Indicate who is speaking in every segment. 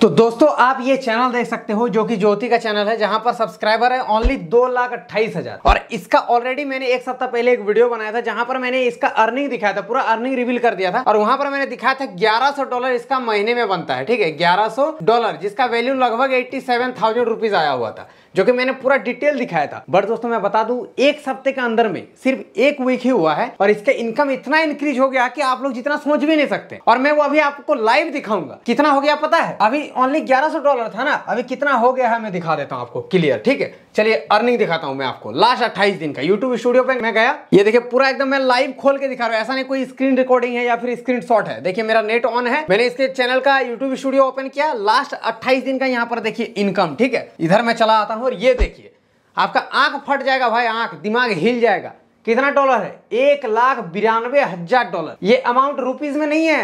Speaker 1: तो दोस्तों आप ये चैनल देख सकते हो जो कि ज्योति का चैनल है जहां पर सब्सक्राइबर है ओनली दो लाख अट्ठाईस हजार और इसका ऑलरेडी मैंने एक सप्ताह पहले एक वीडियो बनाया था जहां पर मैंने इसका अर्निंग दिखाया था पूरा अर्निंग रिवील कर दिया था और वहां पर मैंने दिखाया था 1100 डॉलर इसका महीने में बनता है ठीक है ग्यारह डॉलर जिसका वैल्यू लगभग एट्टी सेवन थाउजेंड रुपीज आया हुआ था जो कि मैंने पूरा डिटेल दिखाया था बट दोस्तों मैं बता दूं एक सप्ते के अंदर में सिर्फ एक वीक ही हुआ है और इसका इनकम इतना इंक्रीज हो गया कि आप लोग जितना सोच भी नहीं सकते और मैं वो अभी आपको लाइव दिखाऊंगा कितना हो गया पता है अभी ओनली ग्यारह डॉलर था ना अभी कितना हो गया है मैं दिखा देता हूँ आपको क्लियर ठीक है चलिए अर्निंग दिखाता हूँ मैं आपको लास्ट अट्ठाईस दिन का यूट्यूब स्टूडियो पे मैं गया ये देखिए पूरा एकदम मैं लाइव खोल के दिखा रहा हूँ ऐसा नहीं कोई स्क्रीन रिकॉर्डिंग है या फिर स्क्रीन शॉट है देखिए मेरा नेट ऑन है मैंने इसके चैनल का यूट्यूब स्टूडियो ओपन किया लास्ट अट्ठाईस दिन का यहाँ पर देखिए इनकम ठीक है इधर मैं चला आता हूँ हूँ और ये देखिए आपका आंख फट जाएगा भाई आंख दिमाग हिल जाएगा कितना डॉलर है एक लाख बिरानवे हजार डॉलर ये अमाउंट रुपीज में नहीं है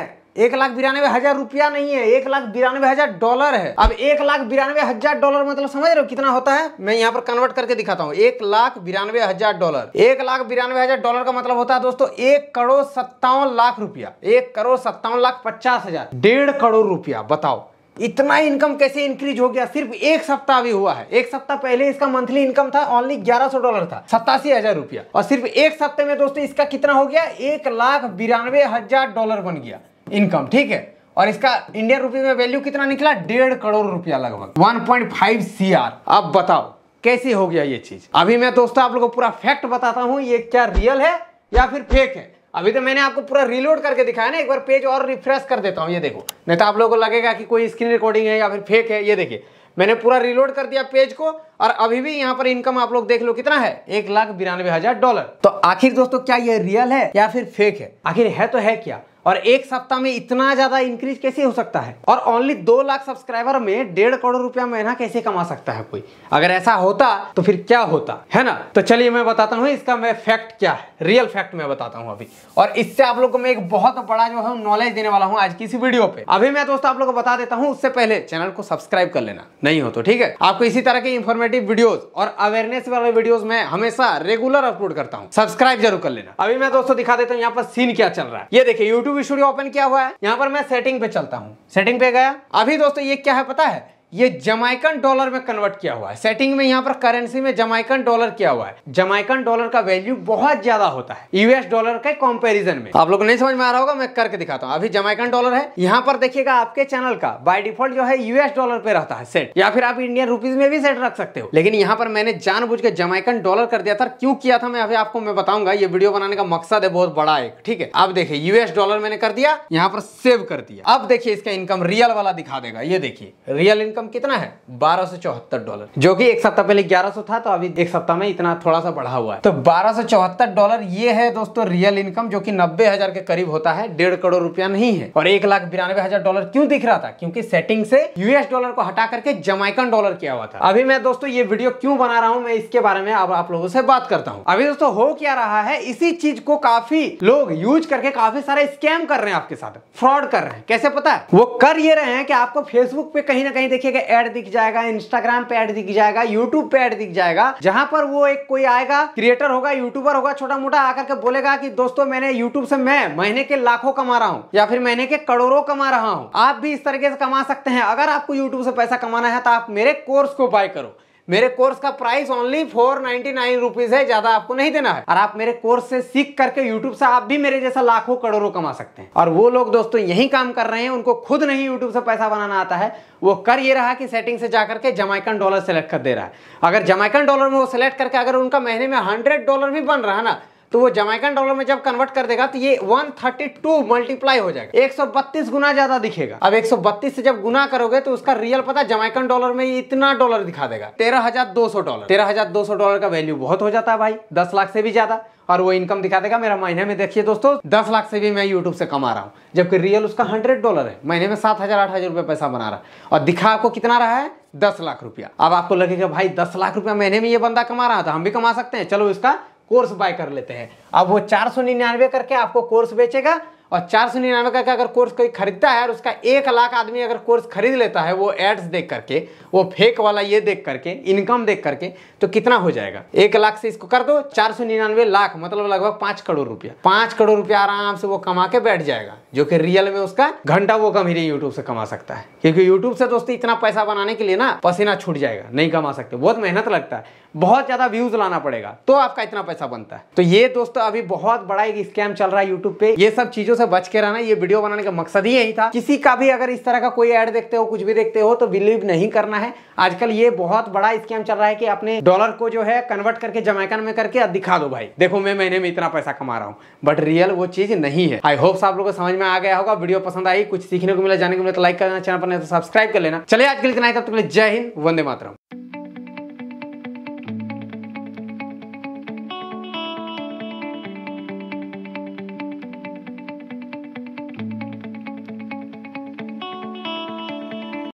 Speaker 1: एक लाख बिरानवे हजार रुपया नहीं है एक लाख बिरानवे हजार डॉलर है अब एक लाख बिरानवे हजार डॉलर मतलब समझ रहे हो कितना होता है मैं यहाँ पर कन्वर्ट करके दिखाता हूँ एक लाख बिरानवे हजार डॉलर एक लाख बिरानवे हजार डॉलर का मतलब होता है दोस्तों एक करोड़ सत्तावन लाख रुपया एक करोड़ सत्तावन लाख पचास हजार डेढ़ करोड़ रुपया बताओ इतना इनकम कैसे इंक्रीज हो गया सिर्फ एक सप्ताह भी हुआ है एक सप्ताह पहले इसका मंथली इनकम था ओनली ग्यारह सौ डॉलर था सत्तासी हजार रुपया और सिर्फ एक सप्ताह में दोस्तों इसका कितना हो गया एक लाख बिरानवे हजार डॉलर बन गया इनकम ठीक है और इसका इंडियन रुपये में वैल्यू कितना निकला डेढ़ करोड़ रुपया लगभग one point five C R अब बताओ कैसे हो गया ये चीज अभी मैं दोस्तों आप लोगों को पूरा फैक्ट बताता हूँ ये क्या रियल है या फिर फेक है अभी तो मैंने आपको पूरा रिलोड करके दिखाया ना एक बार पेज और रिफ्रेश कर देता हूँ ये देखो नहीं तो आप लोगों को लगेगा कि कोई स्क्रीन रिकॉर्डिंग है या फिर फेक है ये देखिए मैंने पूरा रिलोड कर दिया पेज को और अभी भी यहाँ पर इनकम आप लोग देख लो कितना है एक लाख बिरानवे हजार डॉलर तो आखिर दोस्तों क्या ये रियल है या फिर फेक है आखिर है तो है क्या और एक सप्ताह में इतना ज्यादा इंक्रीज कैसे हो सकता है और ओनली दो लाख सब्सक्राइबर में डेढ़ करोड़ रुपया महीना कैसे कमा सकता है कोई अगर ऐसा होता तो फिर क्या होता है ना तो चलिए मैं बताता हूँ इसका मैं फैक्ट क्या है रियल फैक्ट मैं बताता हूँ अभी और इससे आप लोग को मैं एक बहुत बड़ा जो है नॉलेज देने वाला हूँ आज की इसी वीडियो पे अभी मैं दोस्तों आप लोग को बता देता हूँ उससे पहले चैनल को सब्सक्राइब कर लेना नहीं हो तो ठीक है आपको इसी तरह की इन्फॉर्मेटिव वीडियो और अवेयरनेस वाले वीडियो में हमेशा रेगुलर अपलोड करता हूँ सब्सक्राइब जरूर कर लेना अभी मैं दोस्तों दिखा देता हूँ यहाँ पर सीन क्या चल रहा है ये देखिए यूट्यूब स्टूडियो ओपन किया हुआ है यहाँ पर मैं सेटिंग पे चलता हूँ सेटिंग पे गया अभी दोस्तों ये क्या है पता है ये जमाइकन डॉलर में कन्वर्ट किया हुआ है सेटिंग में यहाँ पर करेंसी में जमाइकन डॉलर किया हुआ है जमाइकन डॉलर का वैल्यू बहुत ज्यादा होता है यूएस डॉलर के कंपैरिजन में आप लोग नहीं समझ में आ रहा होगा मैं करके दिखाता हूँ अभी जमाइकन डॉलर है यहाँ पर देखिएगा आपके चैनल का बाई डिफॉल्ट जो है यूएस डॉलर पे रहता है सेट या फिर आप इंडियन रुपीज में भी सेट रख सकते हो लेकिन यहाँ पर मैंने जान के जमाइकन डॉलर कर दिया था क्यों किया था मैं अभी आपको मैं बताऊंगा ये वीडियो बनाने का मकसद है बहुत बड़ा एक ठीक है आप देखिए यूएस डॉलर मैंने कर दिया यहाँ पर सेव कर दिया अब देखिए इसका इनकम रियल वाला दिखा देगा ये देखिए रियल इनकम कम कितना है बारह सौ चौहत्तर डॉलर जो कि एक सप्ताह पहले ग्यारह सौ था तो अभी एक सप्ताह में इतना थोड़ा सा बढ़ा हुआ है तो बारह सौ चौहत्तर डॉलर ये है दोस्तों रियल इनकम जो कि नब्बे हजार के करीब होता है डेढ़ करोड़ रुपया नहीं है और एक लाख बिरानवे हजार डॉलर क्यों दिख रहा था क्योंकि सेटिंग से यूएस डॉलर को हटा करके जमाइकन डॉलर किया हुआ था अभी मैं दोस्तों ये वीडियो क्यों बना रहा हूँ मैं इसके बारे में अब आप लोगों से बात करता हूँ अभी दोस्तों हो क्या रहा है इसी चीज को काफी लोग यूज करके काफी सारे स्कैम कर रहे हैं आपके साथ फ्रॉड कर रहे हैं कैसे पता है वो कर ये रहे हैं कि आपको फेसबुक पे कहीं ना कहीं देखिए देखिएगा एड दिख जाएगा इंस्टाग्राम पे एड दिख जाएगा यूट्यूब पे एड दिख जाएगा जहां पर वो एक कोई आएगा क्रिएटर होगा यूट्यूबर होगा छोटा मोटा आकर के बोलेगा कि दोस्तों मैंने यूट्यूब से मैं महीने के लाखों कमा रहा हूँ या फिर महीने के करोड़ों कमा रहा हूँ आप भी इस तरीके से कमा सकते हैं अगर आपको यूट्यूब से पैसा कमाना है तो आप मेरे कोर्स को बाय करो मेरे कोर्स का price only four ninety nine rupees है ज्यादा आपको नहीं देना है और आप मेरे कोर्स से सीख करके यूट्यूब से आप भी मेरे जैसा लाखों करोड़ों कमा सकते हैं और वो लोग दोस्तों यही काम कर रहे हैं उनको खुद नहीं यूट्यूब से पैसा बनाना आता है वो कर ये रहा कि सेटिंग से जाकर के जमाइकन डॉलर सेलेक्ट कर दे रहा है अगर जमाइकन डॉलर में वो सेलेक्ट करके अगर उनका महीने में हंड्रेड डॉलर भी बन रहा ना तो वो जमैकन डॉलर में जब कन्वर्ट कर देगा तो ये 132 मल्टीप्लाई हो जाएगा 132 गुना ज्यादा दिखेगा अब 132 से जब गुना करोगे तो उसका रियल पता जमैकन डॉलर में इतना डॉलर दिखा देगा 13,200 डॉलर 13,200 डॉलर का वैल्यू बहुत हो जाता है भाई दस लाख से भी ज्यादा और वो इनकम दिखा देगा मेरा महीने में देखिए दोस्तों दस लाख से भी मैं यूट्यूब से कमा रहा हूँ जबकि रियल उसका हंड्रेड डॉलर है महीने में सात हजार आठ हजार रुपये पैसा बना रहा है और दिखा आपको कितना रहा है दस लाख रुपया अब आपको लगेगा भाई दस लाख रुपया महीने में ये बंदा कमा रहा था तो हम भी कमा सकते हैं चलो इसका कोर्स बाय कर लेते हैं अब वो चार सौ निन्यानवे करके आपको कोर्स बेचेगा और चार सौ निन्यानवे करके अगर कोर्स कोई खरीदता है और उसका एक लाख आदमी अगर कोर्स खरीद लेता है वो एड्स देख करके वो फेक वाला ये देख करके इनकम देख करके तो कितना हो जाएगा एक लाख से इसको कर दो चार सौ निन्यानवे लाख मतलब लगभग पाँच करोड़ रुपया पाँच करोड़ रुपया आराम से वो कमा के बैठ जाएगा जो कि रियल में उसका घंटा वो कम ही नहीं यूट्यूब से कमा सकता है क्योंकि यूट्यूब से दोस्तों इतना पैसा बनाने के लिए ना पसीना छूट जाएगा नहीं कमा सकते बहुत मेहनत लगता है बहुत ज्यादा व्यूज लाना पड़ेगा तो आपका इतना पैसा बनता है तो ये दोस्तों अभी बहुत बड़ा एक स्कैम चल रहा है यूट्यूब पे ये सब चीजों से बच के रहना ये वीडियो बनाने का मकसद ही यही था किसी का भी अगर इस तरह का कोई एड देखते हो कुछ भी देखते हो तो बिलीव नहीं करना है आजकल ये बहुत बड़ा स्कैम चल रहा है कि अपने डॉलर को जो है कन्वर्ट करके जमैकन में करके दिखा दो भाई देखो मैं महीने में इतना पैसा कमा रहा हूँ बट रियल वो चीज नहीं है आई होप्स आप लोग को समझ में में आ गया होगा वीडियो पसंद आई कुछ सीखने को मिला जाने को मिला तो लाइक करना चैनल पर नहीं तो सब्सक्राइब कर लेना चले आज के लिए इतना ही तब तक जय हिंद वंदे मातरम